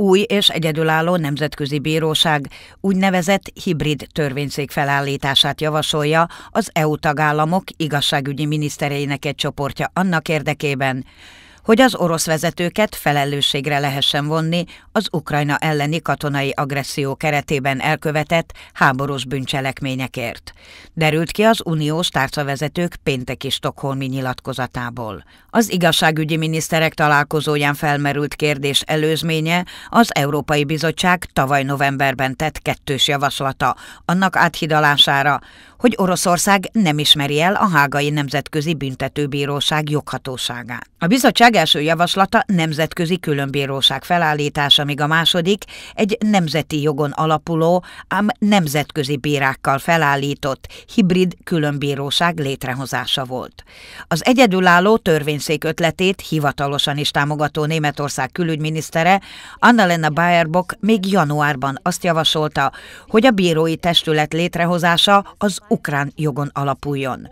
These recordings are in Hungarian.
új és egyedülálló nemzetközi bíróság úgynevezett hibrid törvényszék felállítását javasolja az EU tagállamok igazságügyi minisztereinek egy csoportja annak érdekében, hogy az orosz vezetőket felelősségre lehessen vonni az Ukrajna elleni katonai agresszió keretében elkövetett háborús bűncselekményekért. Derült ki az uniós tárcavezetők pénteki stokholmi nyilatkozatából. Az igazságügyi miniszterek találkozóján felmerült kérdés előzménye az Európai Bizottság tavaly novemberben tett kettős javaslata annak áthidalására, hogy Oroszország nem ismeri el a Hágai Nemzetközi Büntetőbíróság joghatóságát. A bizottság első javaslata nemzetközi különbíróság felállítása, míg a második egy nemzeti jogon alapuló, ám nemzetközi bírákkal felállított hibrid különbíróság létrehozása volt. Az egyedülálló törvényszék ötletét hivatalosan is támogató Németország külügyminisztere Annalena Baerbock még januárban azt javasolta, hogy a bírói testület létrehozása az ukrán jogon alapuljon.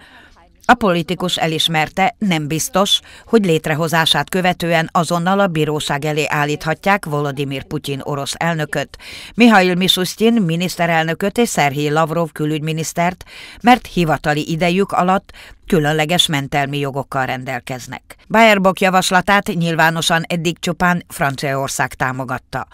A politikus elismerte, nem biztos, hogy létrehozását követően azonnal a bíróság elé állíthatják Volodymyr Putyin orosz elnököt, Mihail Misusztin miniszterelnököt és Szerhii Lavrov külügyminisztert, mert hivatali idejük alatt különleges mentelmi jogokkal rendelkeznek. Bayerbok javaslatát nyilvánosan eddig csupán Franciaország támogatta.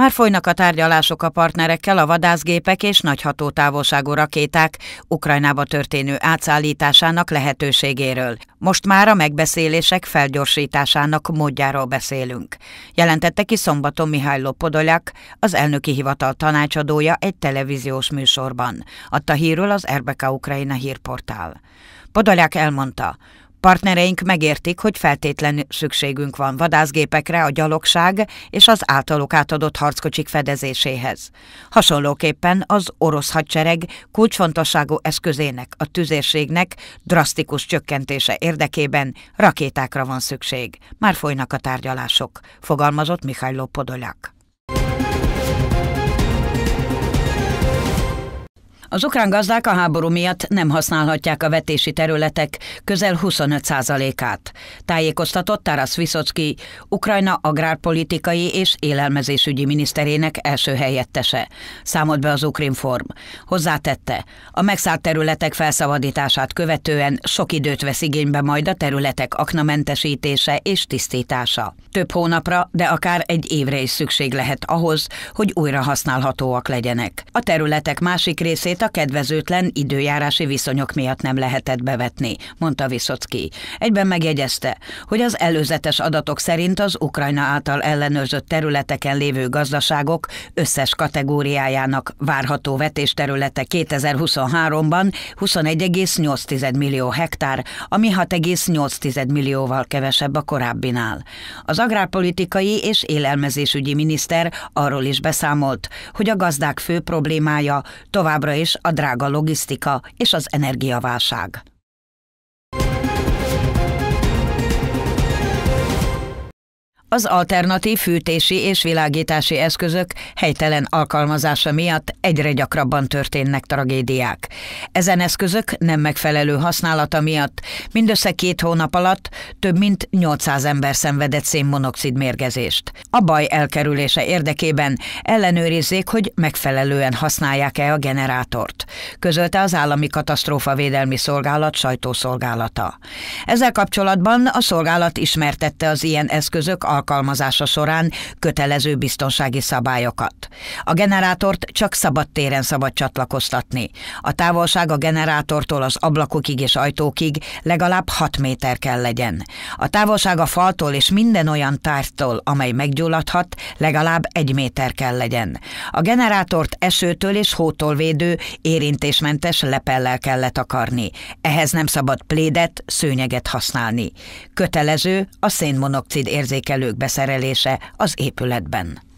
Már folynak a tárgyalások a partnerekkel a vadászgépek és nagy hatótávolságú rakéták Ukrajnába történő átszállításának lehetőségéről. Most már a megbeszélések felgyorsításának módjáról beszélünk, jelentette ki szombaton Mihály Lopodolyak, az elnöki hivatal tanácsadója egy televíziós műsorban. Adta hírül az RBK Ukrajna hírportál. Podolyák elmondta, Partnereink megértik, hogy feltétlen szükségünk van vadászgépekre a gyalogság és az általuk átadott harckocsik fedezéséhez. Hasonlóképpen az orosz hadsereg kulcsfontosságú eszközének, a tüzérségnek drasztikus csökkentése érdekében rakétákra van szükség. Már folynak a tárgyalások, fogalmazott Mihailo Podolyak. Az ukrán gazdák a háború miatt nem használhatják a vetési területek közel 25%-át. Tájékoztatott Tarasz Viszocki, Ukrajna agrárpolitikai és élelmezésügyi miniszterének első helyettese. Számolt be az Ukrinform. Hozzátette, a megszállt területek felszabadítását követően sok időt vesz igénybe majd a területek aknamentesítése és tisztítása. Több hónapra, de akár egy évre is szükség lehet ahhoz, hogy újra használhatóak legyenek. A területek másik részét a kedvezőtlen időjárási viszonyok miatt nem lehetett bevetni, mondta Viszocki. Egyben megjegyezte, hogy az előzetes adatok szerint az Ukrajna által ellenőrzött területeken lévő gazdaságok összes kategóriájának várható vetésterülete 2023-ban 21,8 millió hektár, ami 6,8 millióval kevesebb a korábbinál. Az agrárpolitikai és élelmezésügyi miniszter arról is beszámolt, hogy a gazdák fő problémája továbbra is a drága logisztika és az energiaválság. az alternatív fűtési és világítási eszközök helytelen alkalmazása miatt egyre gyakrabban történnek tragédiák. Ezen eszközök nem megfelelő használata miatt mindössze két hónap alatt több mint 800 ember szenvedett szénmonoxid mérgezést. A baj elkerülése érdekében ellenőrizzék, hogy megfelelően használják-e a generátort, közölte az Állami Védelmi Szolgálat sajtószolgálata. Ezzel kapcsolatban a szolgálat ismertette az ilyen eszközök alkalmazása során kötelező biztonsági szabályokat. A generátort csak szabad téren szabad csatlakoztatni. A távolság a generátortól az ablakokig és ajtókig legalább 6 méter kell legyen. A távolság a faltól és minden olyan tárgytól, amely meggyulladhat, legalább 1 méter kell legyen. A generátort esőtől és hótól védő, érintésmentes lepellel kell letakarni. Ehhez nem szabad plédet, szőnyeget használni. Kötelező a szénmonoxid érzékelő beszerelése az épületben.